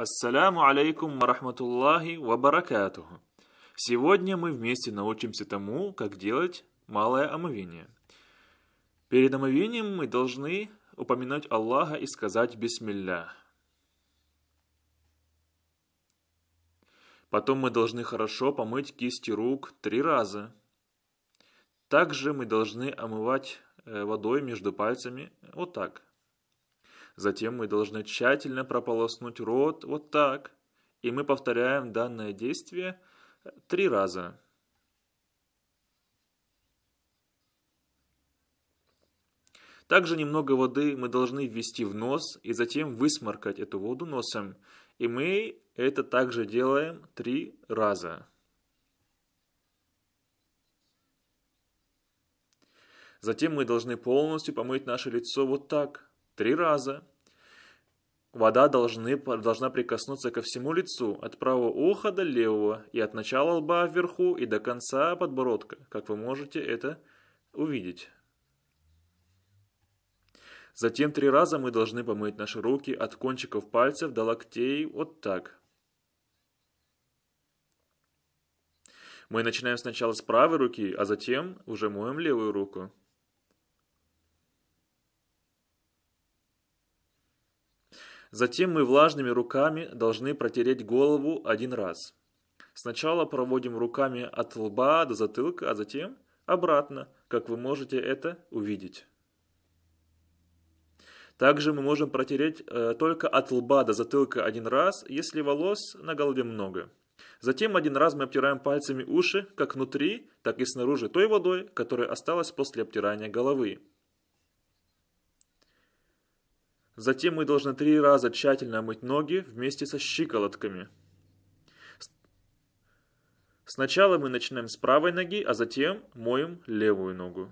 Ассаляму алейкум ва ва баракатуху. Сегодня мы вместе научимся тому, как делать малое омовение. Перед омовением мы должны упомянуть Аллаха и сказать «Бисмилля». Потом мы должны хорошо помыть кисти рук три раза. Также мы должны омывать э, водой между пальцами вот так – Затем мы должны тщательно прополоснуть рот вот так. И мы повторяем данное действие э, три раза. Также немного воды мы должны ввести в нос и затем высморкать эту воду носом. И мы это также делаем три раза. Затем мы должны полностью помыть наше лицо вот так, три раза. Вода должны, должна прикоснуться ко всему лицу, от правого уха до левого, и от начала лба вверху и до конца подбородка, как вы можете это увидеть. Затем три раза мы должны помыть наши руки от кончиков пальцев до локтей вот так. Мы начинаем сначала с правой руки, а затем уже моем левую руку. Затем мы влажными руками должны протереть голову один раз. Сначала проводим руками от лба до затылка, а затем обратно, как вы можете это увидеть. Также мы можем протереть э, только от лба до затылка один раз, если волос на голове много. Затем один раз мы обтираем пальцами уши, как внутри, так и снаружи той водой, которая осталась после обтирания головы. Затем мы должны три раза тщательно мыть ноги вместе со щиколотками. Сначала мы начинаем с правой ноги, а затем моем левую ногу.